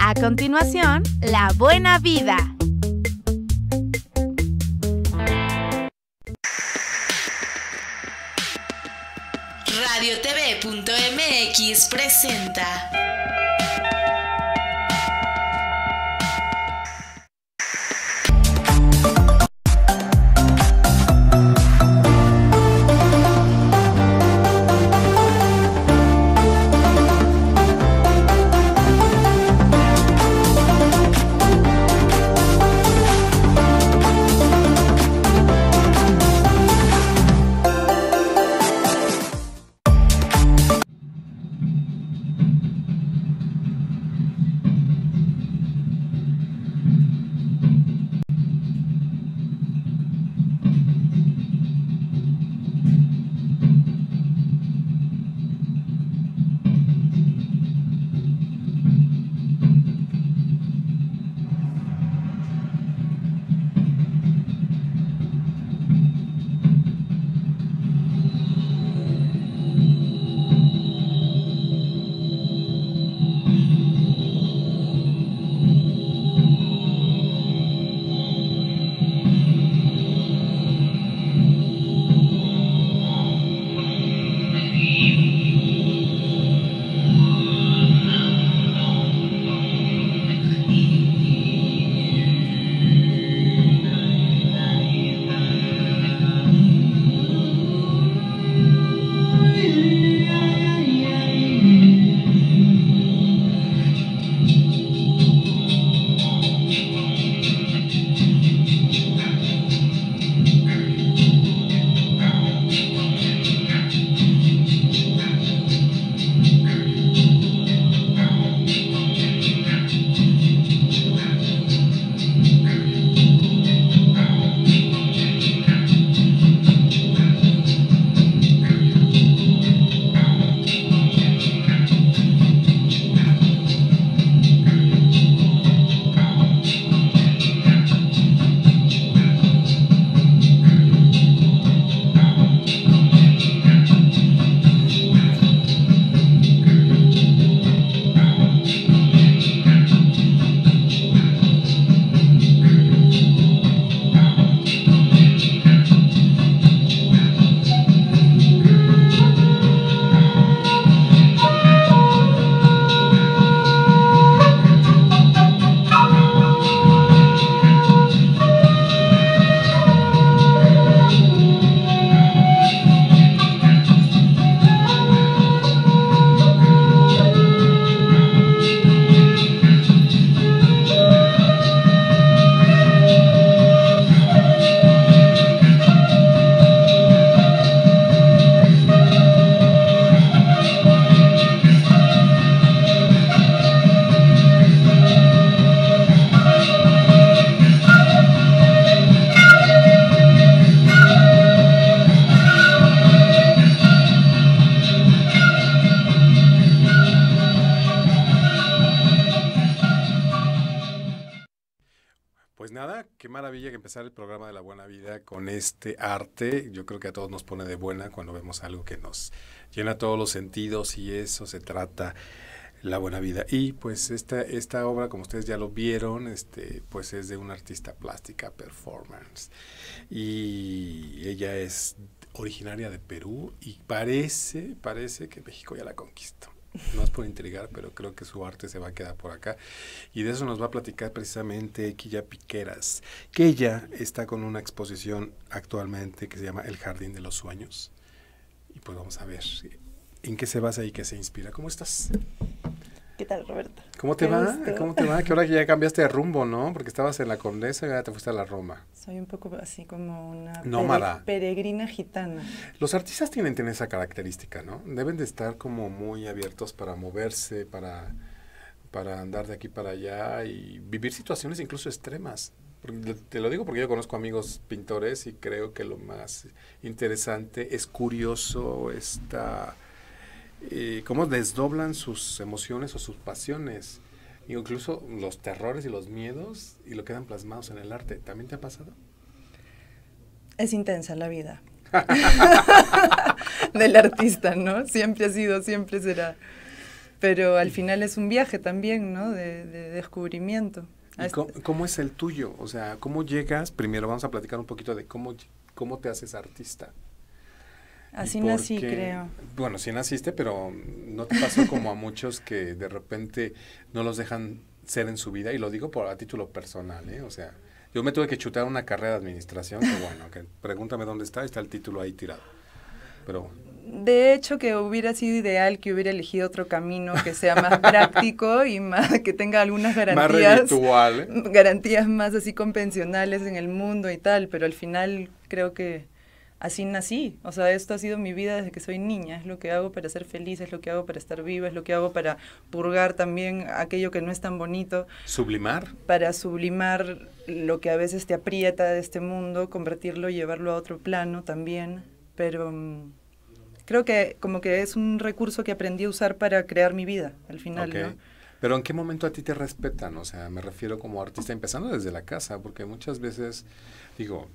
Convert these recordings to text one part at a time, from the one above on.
A continuación, la buena vida. Radio RadioTV.mx presenta Pues nada, qué maravilla que empezar el programa de la buena vida con este arte. Yo creo que a todos nos pone de buena cuando vemos algo que nos llena todos los sentidos y eso se trata la buena vida. Y pues esta, esta obra, como ustedes ya lo vieron, este, pues es de una artista plástica, performance. Y ella es originaria de Perú y parece, parece que México ya la conquistó no es por intrigar, pero creo que su arte se va a quedar por acá. Y de eso nos va a platicar precisamente Quilla Piqueras, que ella está con una exposición actualmente que se llama El Jardín de los Sueños. Y pues vamos a ver en qué se basa y qué se inspira. ¿Cómo estás? ¿Cómo te va? ¿Cómo te va? Que ahora que ya cambiaste de rumbo, ¿no? Porque estabas en la Condesa y ahora te fuiste a la Roma. Soy un poco así como una peregrina gitana. Los artistas tienen, esa característica, ¿no? Deben de estar como muy abiertos para moverse, para, para andar de aquí para allá y vivir situaciones incluso extremas. Te lo digo porque yo conozco amigos pintores y creo que lo más interesante es curioso, esta... Eh, cómo desdoblan sus emociones o sus pasiones, incluso los terrores y los miedos, y lo quedan plasmados en el arte. ¿También te ha pasado? Es intensa la vida del artista, ¿no? Siempre ha sido, siempre será. Pero al final es un viaje también, ¿no? De, de descubrimiento. cómo, cómo, es el tuyo? O sea, ¿cómo llegas? Primero vamos a platicar un poquito de cómo, cómo te haces artista. Así nací, creo. Bueno, sí naciste, pero no te pasa como a muchos que de repente no los dejan ser en su vida, y lo digo por a título personal, ¿eh? O sea, yo me tuve que chutar una carrera de administración, que bueno, que pregúntame dónde está, está el título ahí tirado. Pero de hecho que hubiera sido ideal que hubiera elegido otro camino que sea más práctico y más que tenga algunas garantías más garantías más así convencionales en el mundo y tal pero al final creo que así nací. O sea, esto ha sido mi vida desde que soy niña. Es lo que hago para ser feliz, es lo que hago para estar viva, es lo que hago para purgar también aquello que no es tan bonito. Sublimar. Para sublimar lo que a veces te aprieta de este mundo, convertirlo y llevarlo a otro plano también. Pero mm, creo que como que es un recurso que aprendí a usar para crear mi vida al final, ¿no? Pero ¿en qué momento a ti te respetan? O sea, me refiero como artista, empezando desde la casa, porque muchas veces, digo,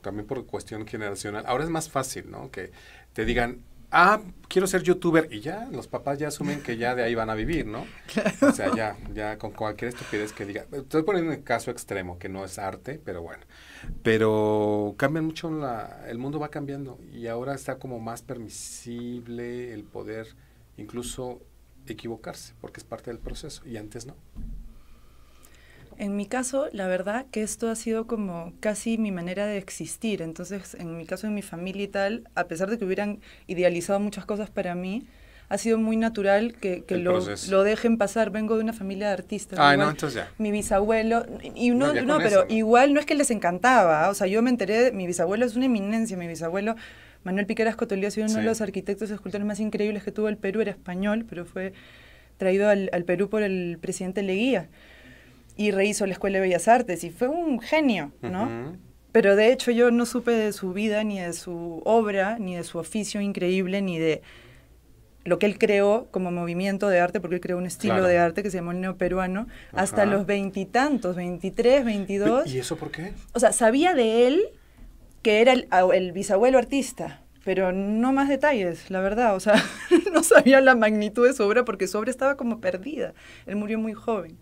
también por cuestión generacional, ahora es más fácil, ¿no? Que te digan, ah, quiero ser youtuber y ya, los papás ya asumen que ya de ahí van a vivir, ¿no? O sea, ya, ya con cualquier estupidez que diga. Estoy poniendo el caso extremo, que no es arte, pero bueno. Pero cambian mucho, la, el mundo va cambiando y ahora está como más permisible el poder incluso equivocarse, porque es parte del proceso y antes no. En mi caso, la verdad que esto ha sido como casi mi manera de existir. Entonces, en mi caso, en mi familia y tal, a pesar de que hubieran idealizado muchas cosas para mí, ha sido muy natural que, lo, dejen pasar. Vengo de una familia de artistas. Ah, no, entonces ya. Mi bisabuelo, y no, pero igual no es que les encantaba. O sea, yo me enteré, mi bisabuelo es una eminencia, mi bisabuelo Manuel Piqueras Cotolí ha sido uno de los arquitectos y escultores más increíbles que tuvo el Perú, era español, pero fue traído al, Perú por el presidente Leguía y rehizo la Escuela de Bellas Artes y fue un genio, ¿no? Pero de hecho yo no supe de su vida, ni de su obra, ni de su oficio increíble, ni de lo que él creó como movimiento de arte, porque él creó un estilo de arte que se llamó el neoperuano, hasta los veintitantos, veintitrés, veintidós. ¿Y eso por qué? O sea, sabía de él, que era el, bisabuelo artista pero no más detalles, la verdad. O sea, no sabía la magnitud de su obra porque su obra estaba como perdida. Él murió muy joven.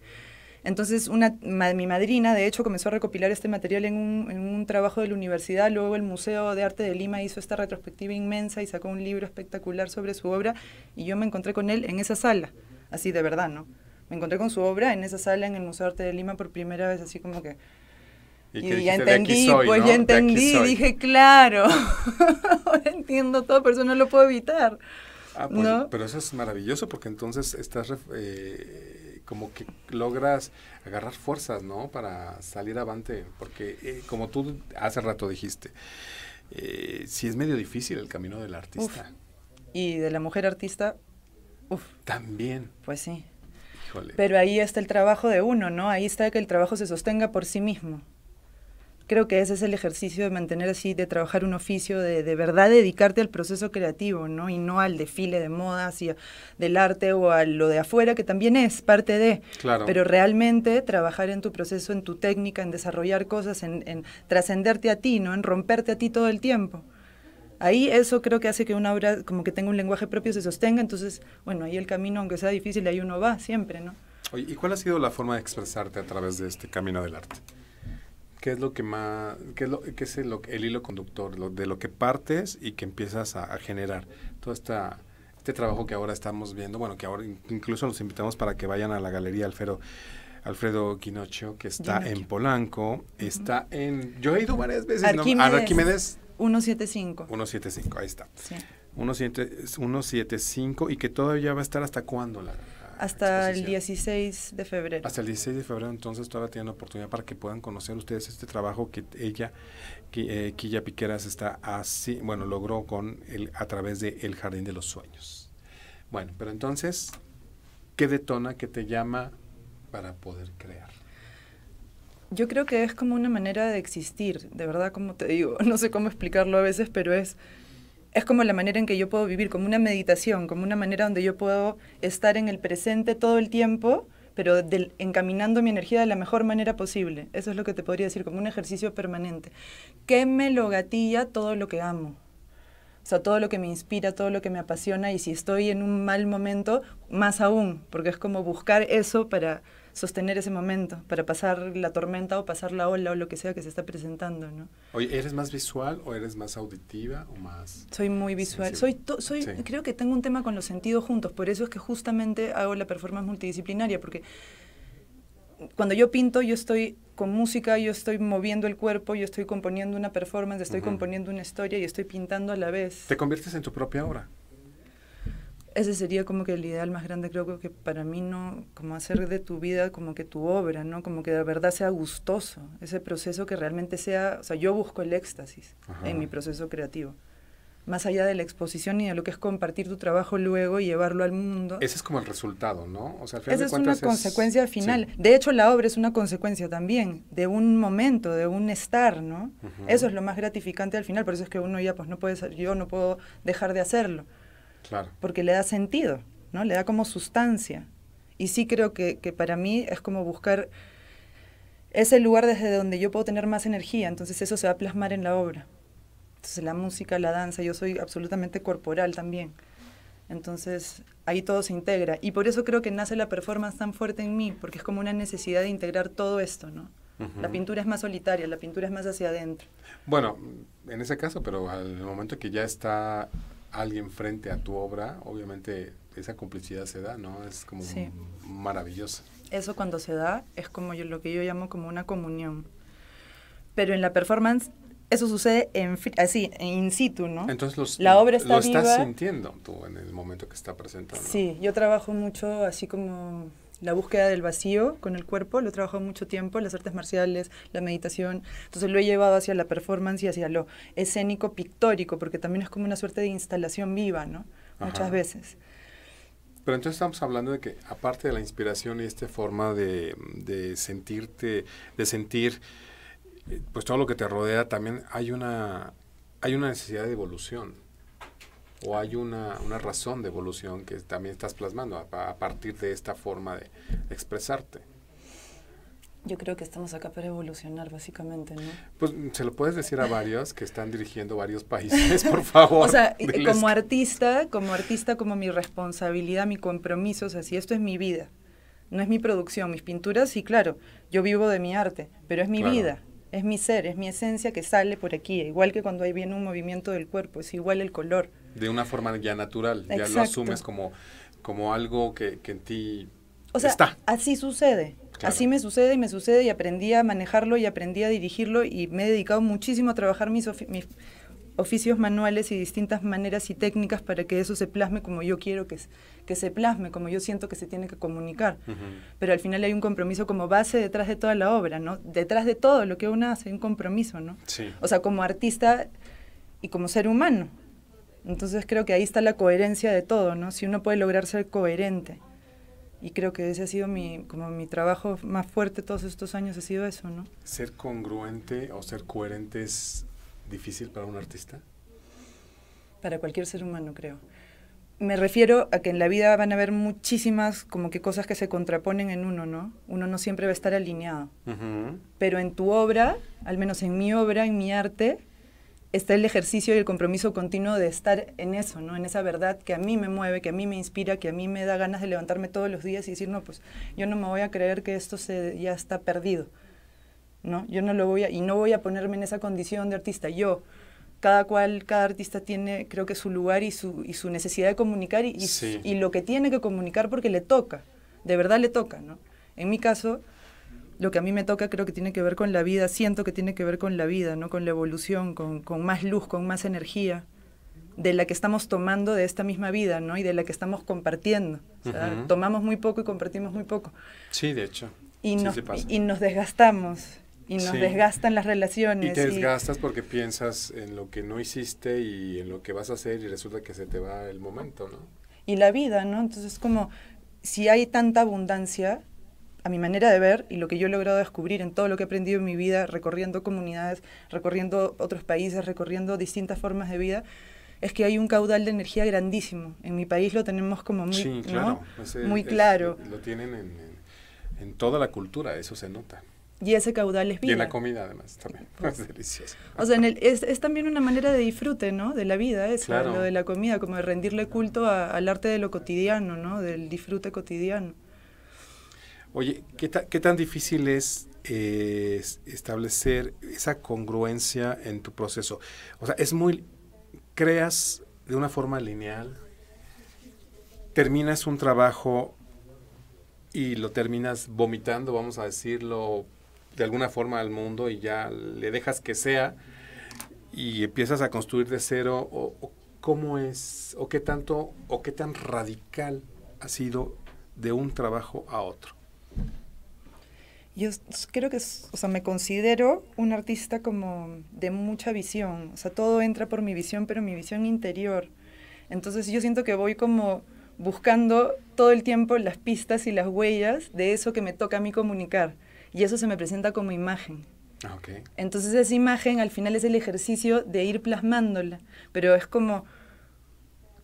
Entonces, una, mi madrina, de hecho, comenzó a recopilar este material en un, en un, trabajo de la universidad. Luego el Museo de Arte de Lima hizo esta retrospectiva inmensa y sacó un libro espectacular sobre su obra. Y yo me encontré con él en esa sala, así de verdad, ¿no? Me encontré con su obra en esa sala en el Museo de Arte de Lima por primera vez, así como que y, ya entendí, pues ya entendí, dije, claro, entiendo todo, pero eso no lo puedo evitar. Ah, pues, pero eso es maravilloso porque entonces estás eh, como que logras agarrar fuerzas, ¿no? Para salir avante, porque eh, como tú hace rato dijiste, eh, sí es medio difícil el camino del artista. Y de la mujer artista, uff. También. Pues sí. Pero ahí está el trabajo de uno, ¿no? Ahí está que el trabajo se sostenga por sí mismo creo que ese es el ejercicio de mantener así, de trabajar un oficio, de, verdad dedicarte al proceso creativo, ¿no? Y no al desfile de modas y del arte o a lo de afuera, que también es parte de. Claro. Pero realmente trabajar en tu proceso, en tu técnica, en desarrollar cosas, en, en trascenderte a ti, ¿no? En romperte a ti todo el tiempo. Ahí eso creo que hace que una obra como que tenga un lenguaje propio, se sostenga, entonces, bueno, ahí el camino, aunque sea difícil, ahí uno va siempre, ¿no? ¿y cuál ha sido la forma de expresarte a través de este camino del arte? ¿Qué es lo que más, qué es, lo, qué es el, hilo conductor, lo, de lo que partes y que empiezas a, generar? Todo esta, este trabajo que ahora estamos viendo, bueno, que ahora incluso los invitamos para que vayan a la Galería Alfredo, Alfredo Quinocho, que está en Polanco, está en, yo he ido varias veces, Arquímedes, ¿no? Arquímedes 175. 175, ahí está. siete 175 y que todavía va a estar hasta cuándo la hasta el 16 de febrero. Hasta el 16 de febrero, entonces todavía tienen la oportunidad para que puedan conocer ustedes este trabajo que ella, que, eh, Quilla Piqueras, está así, bueno, logró con el, a través de El Jardín de los Sueños. Bueno, pero entonces, ¿qué detona, qué te llama para poder crear? Yo creo que es como una manera de existir, de verdad, como te digo, no sé cómo explicarlo a veces, pero es es como la manera en que yo puedo vivir, como una meditación, como una manera donde yo puedo estar en el presente todo el tiempo, pero encaminando mi energía de la mejor manera posible. Eso es lo que te podría decir, como un ejercicio permanente. ¿Qué me lo gatilla todo lo que amo. O sea, todo lo que me inspira, todo lo que me apasiona y si estoy en un mal momento, más aún, porque es como buscar eso para sostener ese momento, para pasar la tormenta o pasar la ola o lo que sea que se está presentando, ¿no? ¿eres más visual o eres más auditiva o más...? Soy muy visual. Soy, soy Creo que tengo un tema con los sentidos juntos, por eso es que justamente hago la performance multidisciplinaria, porque cuando yo pinto, yo estoy con música, yo estoy moviendo el cuerpo, yo estoy componiendo una performance, estoy componiendo una historia y estoy pintando a la vez. Te conviertes en tu propia obra ese sería como que el ideal más grande, creo que para mí, ¿no? Como hacer de tu vida como que tu obra, ¿no? Como que de verdad sea gustoso, ese proceso que realmente sea, o sea, yo busco el éxtasis en mi proceso creativo. Más allá de la exposición y de lo que es compartir tu trabajo luego y llevarlo al mundo. Ese es como el resultado, ¿no? O sea, Esa es una consecuencia final. De hecho, la obra es una consecuencia también de un momento, de un estar, ¿no? Eso es lo más gratificante al final, por eso es que uno ya, pues, no puede, ser yo no puedo dejar de hacerlo. Porque le da sentido, ¿no? Le da como sustancia. Y sí creo que, para mí es como buscar ese lugar desde donde yo puedo tener más energía, entonces eso se va a plasmar en la obra. Entonces la música, la danza, yo soy absolutamente corporal también. Entonces ahí todo se integra. Y por eso creo que nace la performance tan fuerte en mí, porque es como una necesidad de integrar todo esto, ¿no? La pintura es más solitaria, la pintura es más hacia adentro. Bueno, en ese caso, pero al momento que ya está alguien frente a tu obra, obviamente esa complicidad se da, ¿no? Es como maravillosa. Eso cuando se da es como lo que yo llamo como una comunión. Pero en la performance eso sucede en, así, in situ, ¿no? Entonces la obra está lo estás sintiendo tú en el momento que está presentando. Sí, yo trabajo mucho así como la búsqueda del vacío con el cuerpo, lo he trabajado mucho tiempo, las artes marciales, la meditación, entonces lo he llevado hacia la performance y hacia lo escénico pictórico, porque también es como una suerte de instalación viva, ¿no? Muchas veces. Pero entonces estamos hablando de que aparte de la inspiración y esta forma de, de sentirte, de sentir eh, pues todo lo que te rodea, también hay una, hay una necesidad de evolución o hay una, una razón de evolución que también estás plasmando a, partir de esta forma de, expresarte. Yo creo que estamos acá para evolucionar, básicamente, ¿no? Pues se lo puedes decir a varios que están dirigiendo varios países, por favor. o sea, como artista, como artista, como mi responsabilidad, mi compromiso, o sea, si esto es mi vida, no es mi producción, mis pinturas, sí, claro, yo vivo de mi arte, pero es mi vida, es mi ser, es mi esencia que sale por aquí, igual que cuando hay viene un movimiento del cuerpo, es igual el color, de una forma ya natural, ya lo asumes como, como algo que, en ti o sea, Así sucede. Así me sucede y me sucede y aprendí a manejarlo y aprendí a dirigirlo y me he dedicado muchísimo a trabajar mis, mis oficios manuales y distintas maneras y técnicas para que eso se plasme como yo quiero que, se plasme, como yo siento que se tiene que comunicar. Pero al final hay un compromiso como base detrás de toda la obra, ¿no? Detrás de todo lo que uno hace, hay un compromiso, ¿no? O sea, como artista y como ser humano. Entonces creo que ahí está la coherencia de todo, ¿no? Si uno puede lograr ser coherente. Y creo que ese ha sido mi, como mi trabajo más fuerte todos estos años, ha sido eso, ¿no? ¿Ser congruente o ser coherente es difícil para un artista? Para cualquier ser humano, creo. Me refiero a que en la vida van a haber muchísimas como que cosas que se contraponen en uno, ¿no? Uno no siempre va a estar alineado. Pero en tu obra, al menos en mi obra, en mi arte, está el ejercicio y el compromiso continuo de estar en eso, ¿no? En esa verdad que a mí me mueve, que a mí me inspira, que a mí me da ganas de levantarme todos los días y decir, no, pues yo no me voy a creer que esto se, ya está perdido, ¿no? Yo no lo voy a, y no voy a ponerme en esa condición de artista. Yo, cada cual, cada artista tiene, creo que su lugar y su, y su necesidad de comunicar y, y lo que tiene que comunicar porque le toca, de verdad le toca, ¿no? En mi caso, lo que a mí me toca creo que tiene que ver con la vida, siento que tiene que ver con la vida, ¿no? con la evolución, con, con más luz, con más energía de la que estamos tomando de esta misma vida, ¿no? Y de la que estamos compartiendo. tomamos muy poco y compartimos muy poco. Sí, de hecho. Y, nos, y, nos desgastamos. Y nos desgastan las relaciones. Y te desgastas porque piensas en lo que no hiciste y en lo que vas a hacer y resulta que se te va el momento, ¿no? Y la vida, ¿no? Entonces, como si hay tanta abundancia, a mi manera de ver y lo que yo he logrado descubrir en todo lo que he aprendido en mi vida, recorriendo comunidades, recorriendo otros países, recorriendo distintas formas de vida, es que hay un caudal de energía grandísimo. En mi país lo tenemos como muy, claro, muy claro. Lo tienen en, toda la cultura, eso se nota. Y ese caudal es vida. Y en la comida, además, también. es delicioso. O sea, es, también una manera de disfrute, ¿no? De la vida, es claro. lo de la comida, como de rendirle culto al arte de lo cotidiano, ¿no? Del disfrute cotidiano. Oye, ¿qué, tan difícil eh, es establecer esa congruencia en tu proceso? O sea, es muy... creas de una forma lineal, terminas un trabajo y lo terminas vomitando, vamos a decirlo, de alguna forma al mundo y ya le dejas que sea y empiezas a construir de cero o, cómo es o qué tanto o qué tan radical ha sido de un trabajo a otro yo creo que, o sea, me considero un artista como de mucha visión, o sea, todo entra por mi visión, pero mi visión interior. Entonces yo siento que voy como buscando todo el tiempo las pistas y las huellas de eso que me toca a mí comunicar, y eso se me presenta como imagen. Ah, Entonces esa imagen al final es el ejercicio de ir plasmándola, pero es como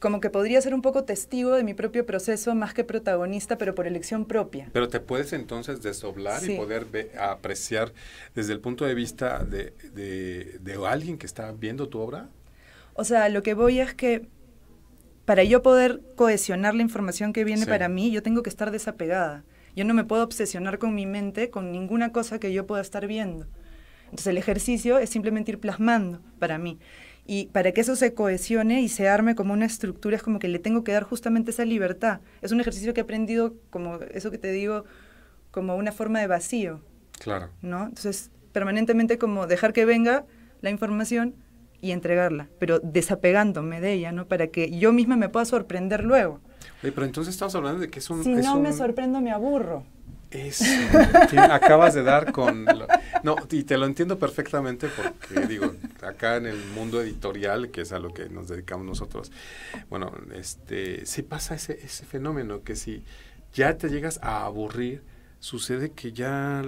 como que podría ser un poco testigo de mi propio proceso más que protagonista, pero por elección propia. Pero te puedes entonces desoblar y poder apreciar desde el punto de vista de, alguien que está viendo tu obra. O sea, lo que voy es que para yo poder cohesionar la información que viene para mí, yo tengo que estar desapegada. Yo no me puedo obsesionar con mi mente, con ninguna cosa que yo pueda estar viendo. Entonces el ejercicio es simplemente ir plasmando para mí. Y para que eso se cohesione y se arme como una estructura, es como que le tengo que dar justamente esa libertad. Es un ejercicio que he aprendido, como eso que te digo, como una forma de vacío. Claro. ¿No? Entonces, permanentemente como dejar que venga la información y entregarla, pero desapegándome de ella, ¿no? Para que yo misma me pueda sorprender luego. Oye, pero entonces estamos hablando de que es un... Si no me sorprendo, me aburro. Eso, acabas de dar con... No, y te lo entiendo perfectamente porque digo, acá en el mundo editorial, que es a lo que nos dedicamos nosotros, bueno, este, sí pasa ese, ese fenómeno que si ya te llegas a aburrir, sucede que ya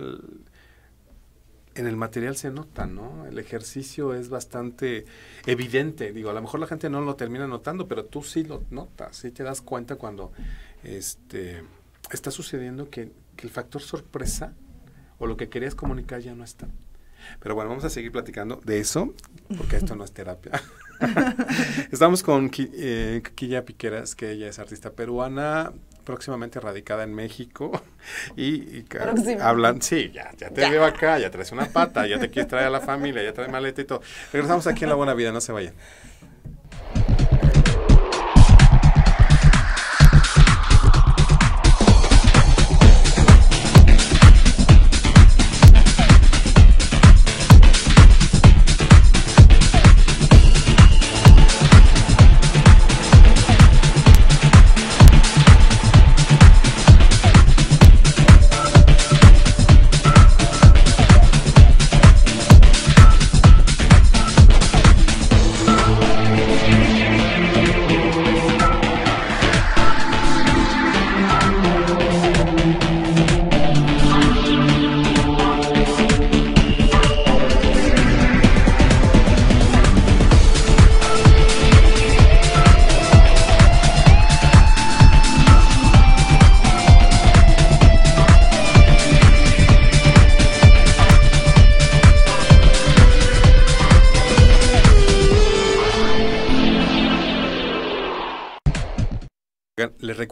en el material se nota, ¿no? El ejercicio es bastante evidente. Digo, a lo mejor la gente no lo termina notando, pero tú sí lo notas, sí te das cuenta cuando este, está sucediendo que, que el factor sorpresa o lo que querías comunicar ya no está. Pero bueno, vamos a seguir platicando de eso, porque esto no es terapia. Estamos con eh, Quilla Piqueras, que ella es artista peruana, próximamente radicada en México. Y, hablan, sí, ya, ya te veo acá, ya traes una pata, ya te quieres traer a la familia, ya trae maleta y todo. Regresamos aquí en La Buena Vida, no se vayan.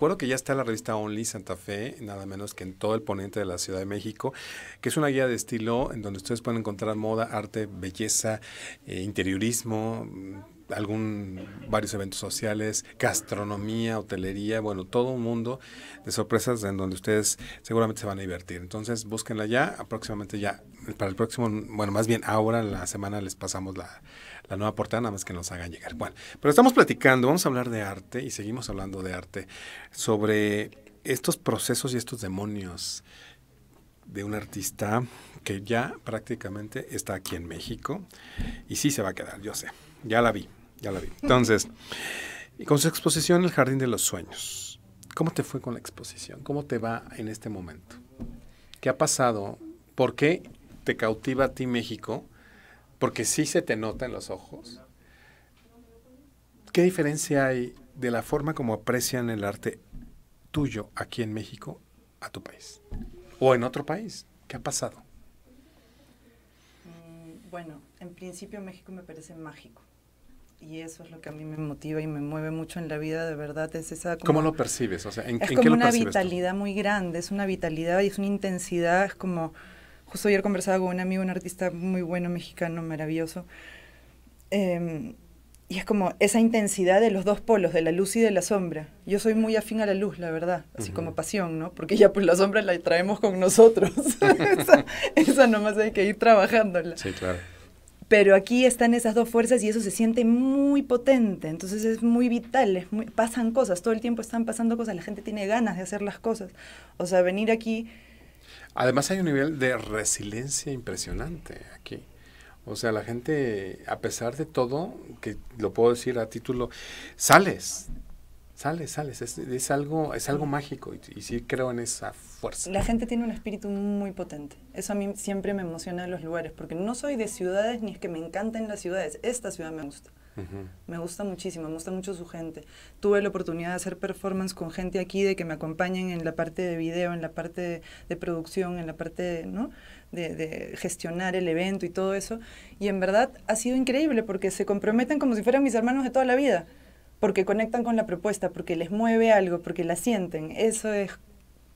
recuerdo que ya está la revista Only Santa Fe, nada menos que en todo el ponente de la Ciudad de México, que es una guía de estilo en donde ustedes pueden encontrar moda, arte, belleza, eh, interiorismo, mm, algún varios eventos sociales, gastronomía, hotelería, bueno, todo un mundo de sorpresas en donde ustedes seguramente se van a divertir. Entonces, búsquenla ya, aproximadamente ya para el próximo, bueno, más bien ahora la semana les pasamos la, nueva portada, nada más que nos hagan llegar. Bueno, pero estamos platicando, vamos a hablar de arte y seguimos hablando de arte, sobre estos procesos y estos demonios de un artista que ya prácticamente está aquí en México y sí se va a quedar, yo sé, ya la vi, ya la vi. Entonces, con su exposición El Jardín de los Sueños, ¿cómo te fue con la exposición? ¿Cómo te va en este momento? ¿Qué ha pasado? ¿Por qué te cautiva a ti México? Porque sí se te nota en los ojos. ¿Qué diferencia hay de la forma como aprecian el arte tuyo aquí en México a tu país? ¿O en otro país? ¿Qué ha pasado? Mm, bueno, en principio México me parece mágico. Y eso es lo que a mí me motiva y me mueve mucho en la vida, de verdad, es esa... Como, ¿Cómo lo percibes? O sea, ¿en, es como una vitalidad muy grande, es una vitalidad y es una intensidad, es como Justo ayer conversaba con un amigo, un artista muy bueno, mexicano, maravilloso. Em, y es como esa intensidad de los dos polos, de la luz y de la sombra. Yo soy muy afín a la luz, la verdad, así como pasión, ¿no? Porque ya pues la sombra la traemos con nosotros. esa, nomás hay que ir trabajándola. Sí, claro. Pero aquí están esas dos fuerzas y eso se siente muy potente, entonces es muy vital, pasan cosas, todo el tiempo están pasando cosas, la gente tiene ganas de hacer las cosas. O sea, venir aquí Además hay un nivel de resiliencia impresionante aquí. O sea, la gente, a pesar de todo, que lo puedo decir a título, sales, sales, sales. Es, algo, es algo mágico y, y, sí creo en esa fuerza. La gente tiene un espíritu muy potente. Eso a mí siempre me emociona en los lugares, porque no soy de ciudades ni es que me encanten las ciudades. Esta ciudad me gusta. Me gusta muchísimo, me gusta mucho su gente. Tuve la oportunidad de hacer performance con gente aquí, de que me acompañen en la parte de video, en la parte de, producción, en la parte de, de, gestionar el evento y todo eso. Y en verdad ha sido increíble porque se comprometen como si fueran mis hermanos de toda la vida, porque conectan con la propuesta, porque les mueve algo, porque la sienten. Eso es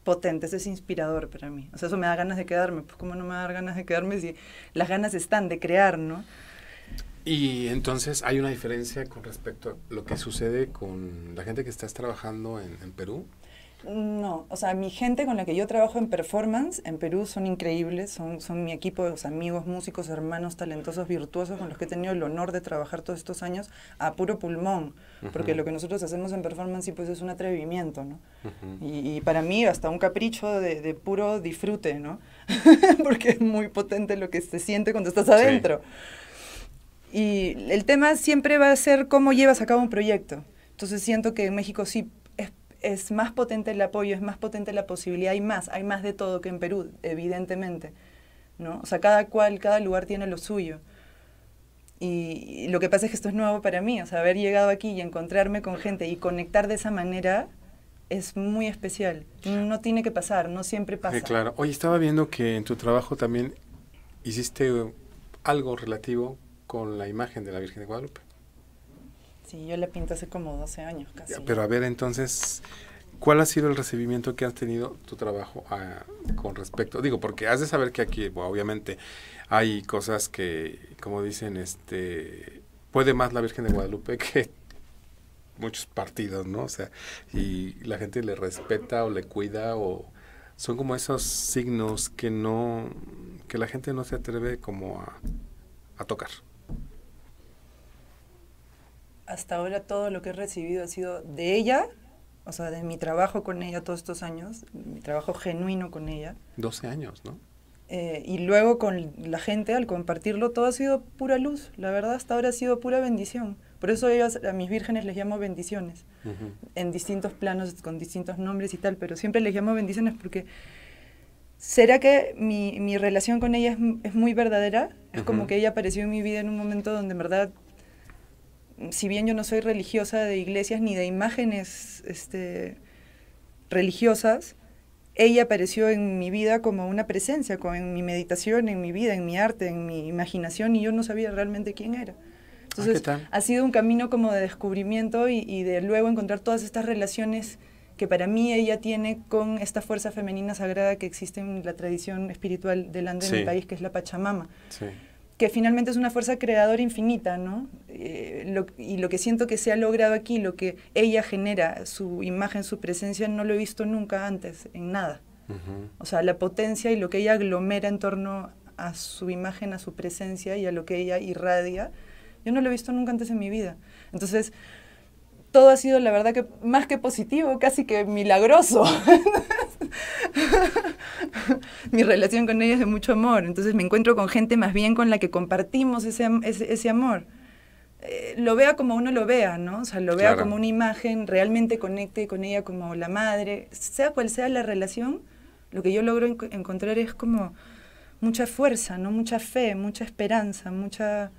potente, eso es inspirador para mí. O sea, eso me da ganas de quedarme. Pues cómo no me da ganas de quedarme si las ganas están de crear, ¿no? Y entonces hay una diferencia con respecto a lo que sucede con la gente que estás trabajando en, Perú. No, o sea, mi gente con la que yo trabajo en performance en Perú son increíbles, son, son mi equipo de amigos, músicos, hermanos, talentosos, virtuosos, con los que he tenido el honor de trabajar todos estos años a puro pulmón, porque lo que nosotros hacemos en performance pues es un atrevimiento, ¿no? y, para mí hasta un capricho de, puro disfrute, ¿no? porque es muy potente lo que se siente cuando estás adentro. Y el tema siempre va a ser cómo llevas a cabo un proyecto. Entonces siento que en México sí es, más potente el apoyo, es más potente la posibilidad, hay más, hay más de todo que en Perú, evidentemente. ¿no? O sea, cada cual, cada lugar tiene lo suyo. Y, lo que pasa es que esto es nuevo para mí, o sea, haber llegado aquí y encontrarme con gente y conectar de esa manera es muy especial. No tiene que pasar, no siempre pasa. claro. hoy estaba viendo que en tu trabajo también hiciste algo relativo con la imagen de la Virgen de Guadalupe. Sí, yo la pinto hace como 12 años casi. pero a ver, entonces, ¿cuál ha sido el recibimiento que has tenido tu trabajo ah, con respecto? Digo, porque has de saber que aquí, obviamente, hay cosas que, como dicen, este puede más la Virgen de Guadalupe que muchos partidos, ¿no? O sea, y la gente le respeta o le cuida o son como esos signos que no que la gente no se atreve como a tocar hasta ahora todo lo que he recibido ha sido de ella, o sea, de mi trabajo con ella todos estos años, mi trabajo genuino con ella. 12 años, ¿no? Eh, y luego con la gente, al compartirlo, todo ha sido pura luz. La verdad, hasta ahora ha sido pura bendición. Por eso a mis vírgenes les llamo bendiciones, en distintos planos, con distintos nombres y tal, pero siempre les llamo bendiciones porque ¿será que mi, relación con ella es, muy verdadera? Es como que ella apareció en mi vida en un momento donde en verdad si bien yo no soy religiosa de iglesias ni de imágenes este, religiosas, ella apareció en mi vida como una presencia, como en mi meditación, en mi vida, en mi arte, en mi imaginación, y yo no sabía realmente quién era. Entonces, ah, ha sido un camino como de descubrimiento y, de luego encontrar todas estas relaciones que para mí ella tiene con esta fuerza femenina sagrada que existe en la tradición espiritual del Ande en el país, que es la Pachamama. Sí que finalmente es una fuerza creadora infinita, ¿no? Eh, y lo que siento que se ha logrado aquí, lo que ella genera, su imagen, su presencia, no lo he visto nunca antes, en nada. O sea, la potencia y lo que ella aglomera en torno a su imagen, a su presencia y a lo que ella irradia, yo no lo he visto nunca antes en mi vida. Entonces, todo ha sido, la verdad, que más que positivo, casi que milagroso. mi relación con ella es de mucho amor, entonces me encuentro con gente más bien con la que compartimos ese, amor. Eh, lo vea como uno lo vea, ¿no? O sea, lo vea como una imagen, realmente conecte con ella como la madre, sea cual sea la relación, lo que yo logro encontrar es como mucha fuerza, ¿no? Mucha fe, mucha esperanza, mucha,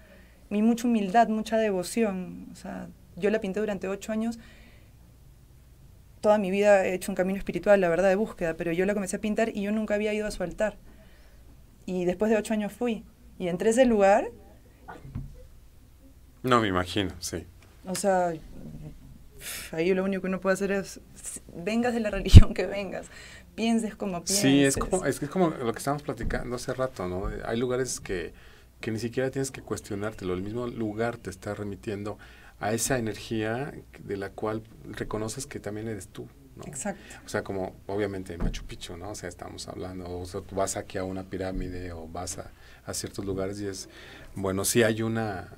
mucha humildad, mucha devoción. O sea, yo la pinté durante ocho años toda mi vida he hecho un camino espiritual, la verdad, de búsqueda, pero yo la comencé a pintar y yo nunca había ido a su altar. Y después de ocho años fui. Y entré ese lugar. No, me imagino, sí. O sea, ahí lo único que uno puede hacer es, vengas de la religión que vengas, pienses como pienses. Sí, es como, es, como lo que estábamos platicando hace rato, ¿no? Hay lugares que, que ni siquiera tienes que cuestionártelo, el mismo lugar te está remitiendo a esa energía de la cual reconoces que también eres tú. Exacto. O sea, como obviamente en Machu Picchu, ¿no? O sea, estamos hablando, vas aquí a una pirámide o vas a, ciertos lugares y es, bueno, sí hay una,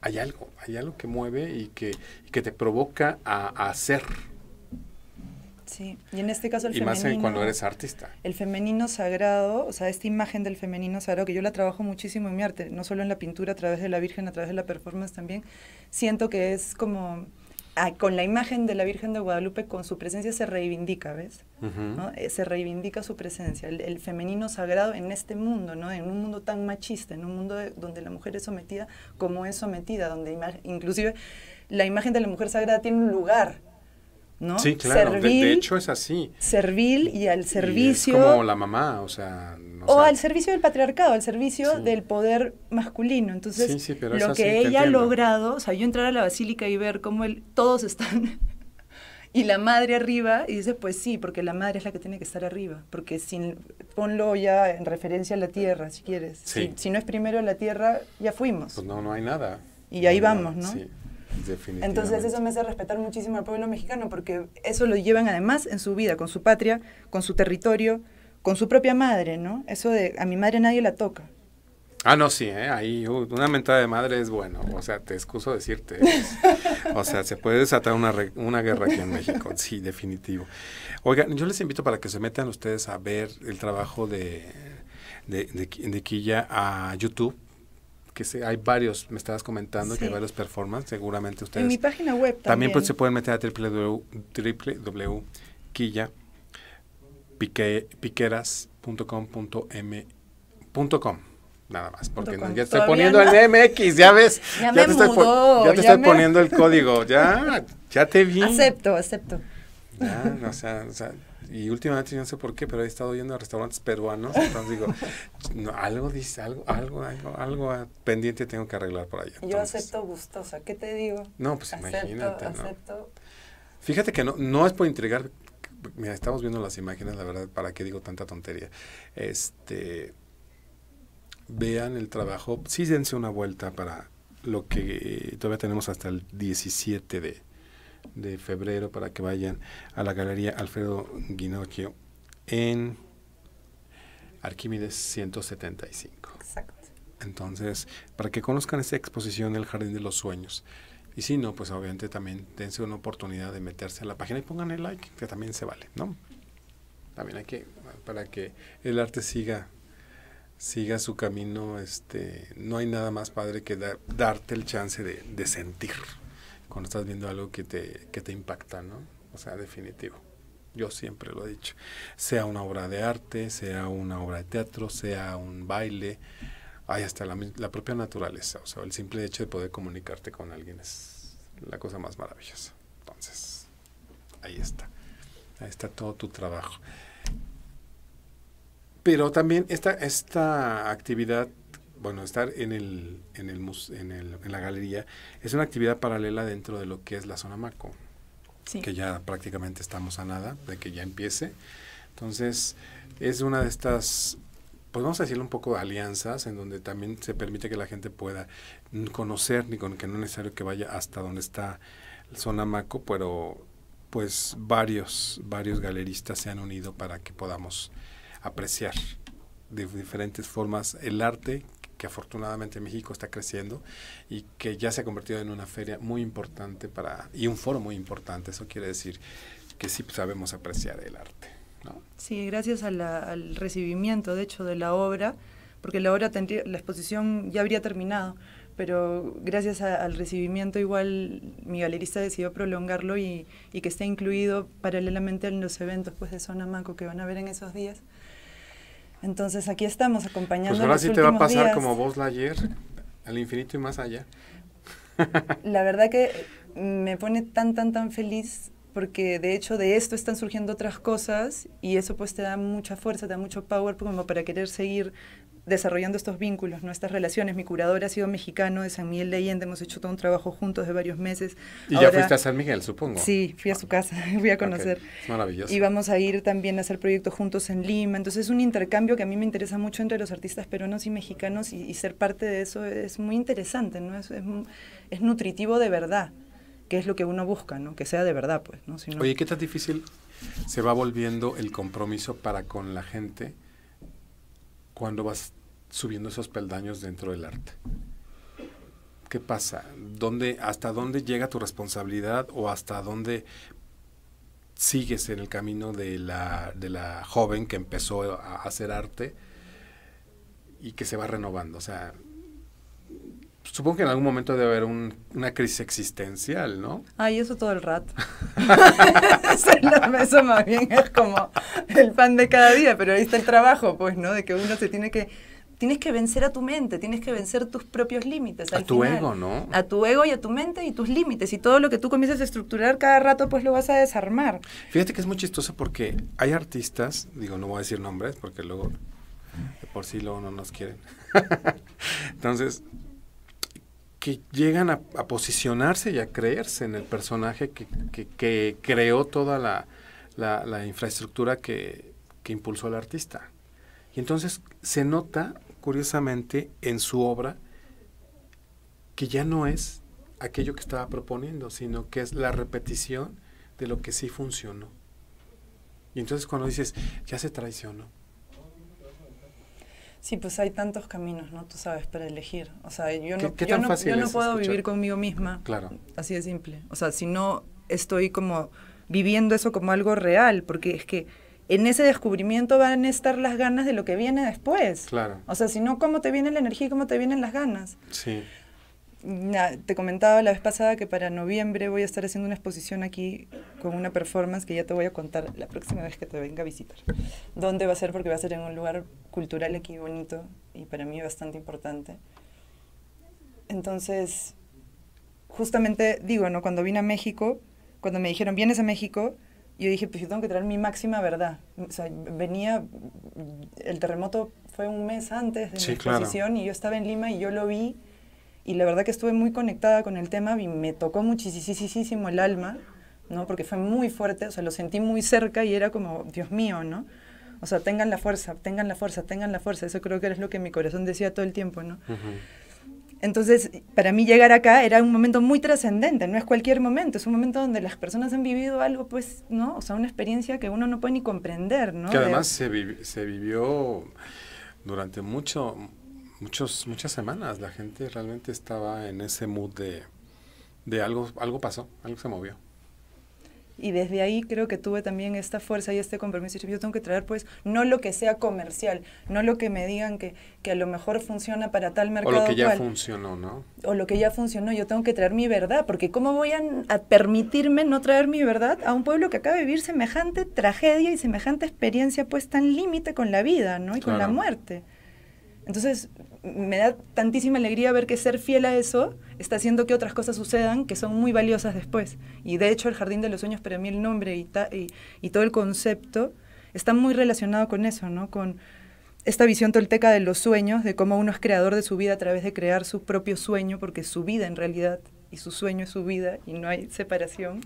hay algo, hay algo que mueve y que, que te provoca a hacer, Sí, y en este caso el femenino. Y más cuando eres artista. El femenino sagrado, o sea, esta imagen del femenino sagrado, que yo la trabajo muchísimo en mi arte, no solo en la pintura, a través de la Virgen, a través de la performance también, siento que es como. Ah, con la imagen de la Virgen de Guadalupe, con su presencia se reivindica, ¿ves? Eh, se reivindica su presencia, el, femenino sagrado en este mundo, ¿no? En un mundo tan machista, en un mundo donde la mujer es sometida como es sometida, donde inclusive la imagen de la mujer sagrada tiene un lugar Sí, claro, de, hecho es así. Servil y al servicio. como la mamá, o sea. o al servicio del patriarcado, al servicio del poder masculino. Entonces, lo que ella ha logrado, o sea, yo entrar a la basílica y ver cómo el, todos están y la madre arriba, y dices, pues sí, porque la madre es la que tiene que estar arriba, porque sin, ponlo ya en referencia a la tierra, si quieres. Si, no es primero la tierra, ya fuimos. Pues no, no hay nada. Y ahí vamos, ¿no? Entonces eso me hace respetar muchísimo al pueblo mexicano porque eso lo llevan además en su vida, con su patria, con su territorio, con su propia madre, ¿no? Eso de a mi madre nadie la toca. Ah, no, sí, ¿eh? ahí uh, una mentada de madre es bueno, o sea, te excuso decirte. o sea, se puede desatar una, una guerra aquí en México, sí, definitivo. Oigan, yo les invito para que se metan ustedes a ver el trabajo de, de Quilla a YouTube que hay varios, me estabas comentando que hay varios performance, seguramente ustedes. En mi página web también. Pues, también pues, se pueden meter a www.quilla.piqueras.com.m.com nada más, porque ya estoy poniendo el MX, ya ves, ya, me te, mudó, estoy, ya te estoy poniendo el código, ya, ya te vi. Acepto, acepto o sea, o sea y últimamente no sé por qué, pero he estado yendo a restaurantes peruanos, entonces digo, no, algo algo, algo, algo, pendiente tengo que arreglar por allá. Yo acepto gustosa, ¿qué te digo? No, pues imagínate, Fíjate que no, no es por entregar, mira, estamos viendo las imágenes, la verdad, ¿para qué digo tanta tontería? Este, vean el trabajo, sí dense una vuelta para lo que todavía tenemos hasta el 17 de de febrero para que vayan a la Galería Alfredo Ginocchio en Arquímedes 175. Exacto. Entonces, para que conozcan esta exposición El Jardín de los Sueños. Y si no, pues obviamente también dense una oportunidad de meterse a la página y pongan el like, que también se vale, ¿no? También hay que, para que el arte siga, siga su camino, este, no hay nada más padre que darte el chance de, de sentir cuando estás viendo algo que te, te impacta, ¿no? O sea, definitivo. Yo siempre lo he dicho. Sea una obra de arte, sea una obra de teatro, sea un baile, ahí hasta la, la propia naturaleza. O sea, el simple hecho de poder comunicarte con alguien es la cosa más maravillosa. Entonces, ahí está. Ahí está todo tu trabajo. Pero también esta, esta actividad bueno, estar en, el, en, el, en, el, en la galería es una actividad paralela dentro de lo que es la zona Maco, que ya prácticamente estamos a nada de que ya empiece. Entonces, es una de estas pues vamos a decirle un poco de alianzas en donde también se permite que la gente pueda conocer ni con que no es necesario que vaya hasta donde está la zona MACO, pero pues varios varios galeristas se han unido para que podamos apreciar de diferentes formas el arte que afortunadamente México está creciendo y que ya se ha convertido en una feria muy importante para y un foro muy importante. Eso quiere decir que sí sabemos apreciar el arte. Sí, gracias al recibimiento, de hecho, de la obra, porque la obra la exposición ya habría terminado, pero gracias al recibimiento igual mi galerista decidió prolongarlo y, que esté incluido paralelamente en los eventos pues, de Zona Maco que van a ver en esos días. Entonces aquí estamos acompañando. Pues ahora sí te va a pasar como vos la ayer, al infinito y más allá. La verdad que me pone tan, tan, tan feliz porque de hecho de esto están surgiendo otras cosas y eso pues te da mucha fuerza, te da mucho power como para querer seguir desarrollando estos vínculos, nuestras relaciones. Mi curador ha sido mexicano de San Miguel de Allende, hemos hecho todo un trabajo juntos de varios meses. Y ya fuiste a San Miguel, supongo. Sí, fui a su casa, fui a conocer. Es maravilloso. Y vamos a ir también a hacer proyectos juntos en Lima. Entonces es un intercambio que a mí me interesa mucho entre los artistas peruanos y mexicanos y, ser parte de eso es muy interesante, ¿no? Es, es, nutritivo de verdad, que es lo que uno busca, ¿no? Que sea de verdad, pues, Oye, ¿qué tan difícil se va volviendo el compromiso para con la gente? cuando vas subiendo esos peldaños dentro del arte. ¿Qué pasa? ¿Dónde, ¿Hasta dónde llega tu responsabilidad o hasta dónde sigues en el camino de la, de la joven que empezó a hacer arte y que se va renovando? O sea, supongo que en algún momento debe haber una crisis existencial, ¿no? Ay, eso todo el rato. eso, más bien es como el pan de cada día, pero ahí está el trabajo, pues, ¿no? De que uno se tiene que... Tienes que vencer a tu mente, tienes que vencer tus propios límites. a tu ego, ¿no? A tu ego y a tu mente y tus límites. Y todo lo que tú comiences a estructurar cada rato, pues lo vas a desarmar. Fíjate que es muy chistoso porque hay artistas, digo, no voy a decir nombres porque luego de por sí luego no nos quieren. Entonces, que llegan a, posicionarse y a creerse en el personaje que, creó toda la, la, infraestructura que, que, impulsó al artista. Y entonces se nota, curiosamente, en su obra, que ya no es aquello que estaba proponiendo, sino que es la repetición de lo que sí funcionó. Y entonces cuando dices, ya se traicionó, Sí, pues hay tantos caminos, ¿no? Tú sabes, para elegir. O sea, yo no, yo no, puedo vivir conmigo misma. Claro. Así de simple. O sea, si no estoy como viviendo eso como algo real, porque es que en ese descubrimiento van a estar las ganas de lo que viene después. Claro. O sea, si no, ¿cómo te viene la energía y cómo te vienen las ganas? Sí te comentaba la vez pasada que para noviembre voy a estar haciendo una exposición aquí con una performance que ya te voy a contar la próxima vez que te venga a visitar. ¿Dónde va a ser? Porque va a ser en un lugar cultural aquí bonito y para mí bastante importante. Entonces, justamente digo, ¿no? Cuando vine a México, cuando me dijeron, vienes a México, yo dije, pues yo tengo que traer mi máxima verdad. O sea, venía, el terremoto fue un mes antes de la exposición y yo estaba en Lima y yo lo vi y la verdad que estuve muy conectada con el tema y me tocó muchísimo el alma, ¿no? Porque fue muy fuerte, o sea, lo sentí muy cerca y era como, Dios mío, ¿no? O sea, tengan la fuerza, tengan la fuerza, tengan la fuerza. Eso creo que era lo que mi corazón decía todo el tiempo, ¿no? Entonces, para mí llegar acá era un momento muy trascendente, no es cualquier momento, es un momento donde las personas han vivido algo, pues, ¿no? O sea, una experiencia que uno no puede ni comprender, ¿no? Que además se, se vivió durante mucho, muchos, muchas semanas la gente realmente estaba en ese mood de, algo, algo pasó, algo se movió. Y desde ahí creo que tuve también esta fuerza y este compromiso. Yo tengo que traer, pues, no lo que sea comercial, no lo que me digan que, a lo mejor funciona para tal mercado. O lo que ya funcionó, ¿no? O lo que ya funcionó. Yo tengo que traer mi verdad, porque ¿cómo voy a, permitirme no traer mi verdad a un pueblo que acaba de vivir semejante tragedia y semejante experiencia, pues, tan límite con la vida, ¿no? Y con la muerte. Entonces, me da tantísima alegría ver que ser fiel a eso está haciendo que otras cosas sucedan que son muy valiosas después. Y de hecho, el Jardín de los Sueños, para mí el nombre y, todo el concepto está muy relacionado con eso, ¿no? Con esta visión tolteca de los sueños, de cómo uno es creador de su vida a través de crear su propio sueño, porque su vida en realidad y su sueño es su vida y no hay separación.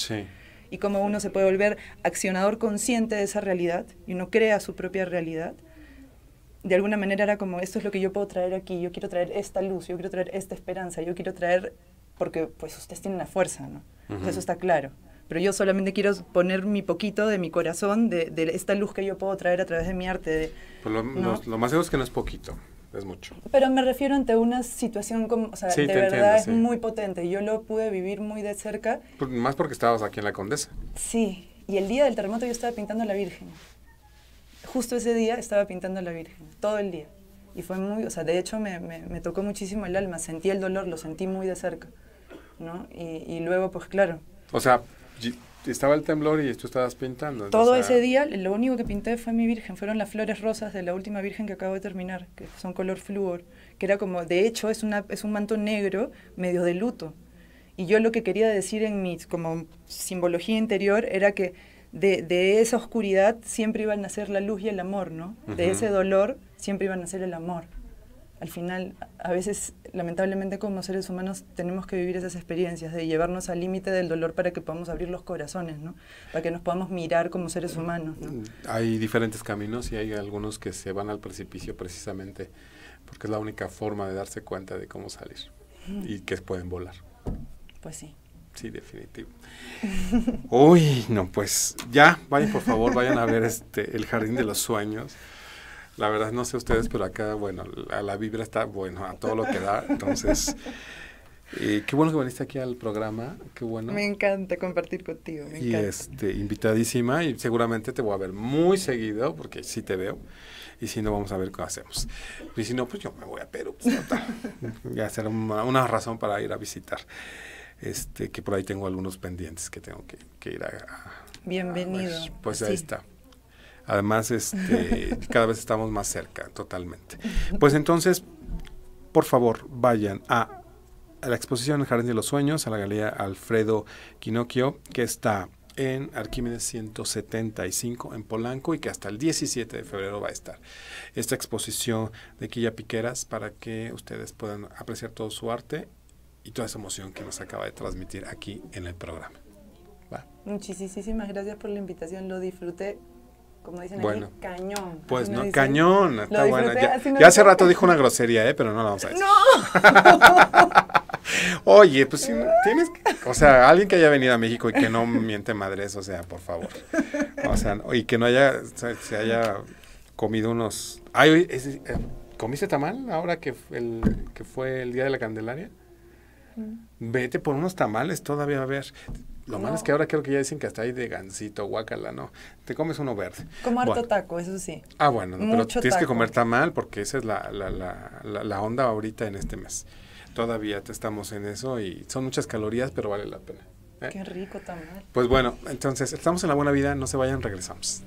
Y cómo uno se puede volver accionador consciente de esa realidad y uno crea su propia realidad de alguna manera era como, esto es lo que yo puedo traer aquí, yo quiero traer esta luz, yo quiero traer esta esperanza, yo quiero traer, porque pues ustedes tienen la fuerza, ¿no? eso está claro. Pero yo solamente quiero poner mi poquito de mi corazón, de, esta luz que yo puedo traer a través de mi arte. Pues lo, más seguro es que no es poquito, es mucho. Pero me refiero ante una situación como, o sea, de verdad es muy potente. Yo lo pude vivir muy de cerca. Pues, más porque estabas aquí en la Condesa. Sí, y el día del terremoto yo estaba pintando a la Virgen justo ese día estaba pintando a la Virgen, todo el día. Y fue muy, o sea, de hecho me, tocó muchísimo el alma, sentí el dolor, lo sentí muy de cerca, ¿no? Y, luego, pues claro. O sea, estaba el temblor y tú estabas pintando. Todo ese día, lo único que pinté fue mi Virgen, fueron las flores rosas de la última Virgen que acabo de terminar, que son color flúor, que era como, de hecho, es, una, es un manto negro medio de luto. Y yo lo que quería decir en mi como simbología interior era que de, esa oscuridad siempre iban a nacer la luz y el amor, ¿no? De ese dolor siempre iban a nacer el amor. Al final, a veces, lamentablemente como seres humanos, tenemos que vivir esas experiencias de llevarnos al límite del dolor para que podamos abrir los corazones, ¿no? Para que nos podamos mirar como seres humanos, Hay diferentes caminos y hay algunos que se van al precipicio precisamente porque es la única forma de darse cuenta de cómo salir y que pueden volar. Pues sí. Sí, definitivo. Uy, no, pues ya, vayan por favor, vayan a ver este El Jardín de los Sueños. La verdad, no sé ustedes, pero acá, bueno, la, la vibra está, bueno, a todo lo que da. Entonces, eh, qué bueno que viniste aquí al programa, qué bueno. Me encanta compartir contigo, me y este, invitadísima y seguramente te voy a ver muy seguido porque sí te veo. Y si no, vamos a ver qué hacemos. Y si no, pues yo me voy a Perú. Pues, ya una razón para ir a visitar este, que por ahí tengo algunos pendientes que tengo que, ir a... Bienvenido. pues ahí está. Además, este, cada vez estamos más cerca, totalmente. Pues entonces, por favor, vayan a, la exposición El Jardín de los Sueños, a la Galería Alfredo Quinocchio, que está en Arquímedes 175 en Polanco y que hasta el 17 de febrero va a estar esta exposición de Quilla Piqueras para que ustedes puedan apreciar todo su arte y toda esa emoción que nos acaba de transmitir aquí en el programa. Muchísimas gracias por la invitación, lo disfruté. Como dicen aquí, cañón. Pues no, cañón, está bueno. Ya, hace rato dijo una grosería, ¿eh? pero no la vamos a decir. ¡No! Oye, pues si tienes, o sea, alguien que haya venido a México y que no miente madres, o sea, por favor. O sea, y que no haya, se, haya comido unos... Ay, eh, ¿comiste tamal ahora que, el, que fue el Día de la Candelaria? Vete por unos tamales todavía, a ver. Lo malo es que ahora creo que ya dicen que hasta hay de gansito, guacala, no. Te comes uno verde. Como harto taco, eso sí. Ah, bueno, pero tienes que comer tamal porque esa es la, la, la, la, onda ahorita en este mes. Todavía te estamos en eso y son muchas calorías, pero vale la pena. ¿eh? Qué rico tamal. Pues bueno, entonces estamos en la buena vida, no se vayan, regresamos.